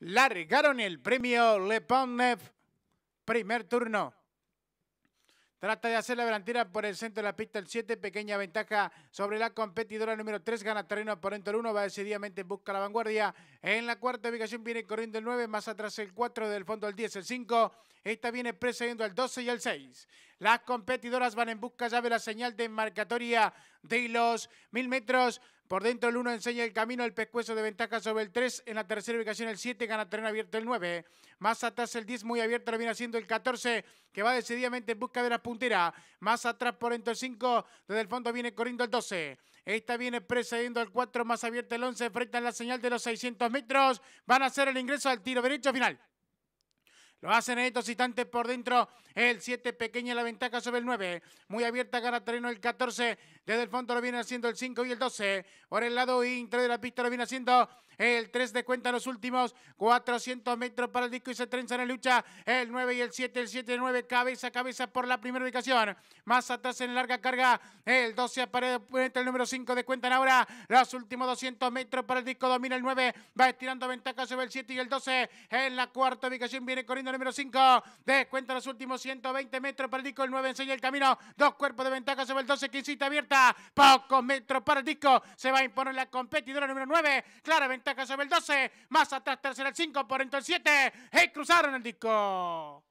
largaron el premio Le Neuf, primer turno. Trata de hacer la delantera por el centro de la pista el 7, pequeña ventaja sobre la competidora número 3, gana terreno por dentro el 1, va decididamente en busca la vanguardia. En la cuarta ubicación viene corriendo el 9, más atrás el 4, del fondo el 10, el 5. Esta viene precediendo al 12 y al 6. Las competidoras van en busca ya de la señal de marcatoria de los mil metros. Por dentro el 1 enseña el camino, el pescuezo de ventaja sobre el 3. En la tercera ubicación el 7, gana terreno abierto el 9. Más atrás el 10, muy abierto lo viene haciendo el 14, que va decididamente en busca de la puntera. Más atrás por dentro el 5, desde el fondo viene corriendo el 12. Esta viene precediendo el 4, más abierto el 11, frente la señal de los 600 metros. Van a hacer el ingreso al tiro derecho final. Lo hacen en estos instantes por dentro. El 7 pequeña la ventaja sobre el 9. Muy abierta, gana terreno el 14. Desde el fondo lo viene haciendo el 5 y el 12. Por el lado dentro de la pista lo viene haciendo el 3 de cuenta los últimos 400 metros para el disco y se trenza en la lucha el 9 y el 7, el 7 y 9 cabeza a cabeza por la primera ubicación más atrás en larga carga el 12 aparece el número 5 de cuenta en ahora los últimos 200 metros para el disco domina el 9 va estirando ventaja sobre el 7 y el 12 en la cuarta ubicación viene corriendo número 5. Descuenta los últimos 120 metros para el disco. El 9 enseña el camino. Dos cuerpos de ventaja sobre el 12. Quincita abierta. Pocos metros para el disco. Se va a imponer la competidora número 9. Clara ventaja sobre el 12. Más atrás tercera el 5. Por entonces el 7. Y cruzaron el disco.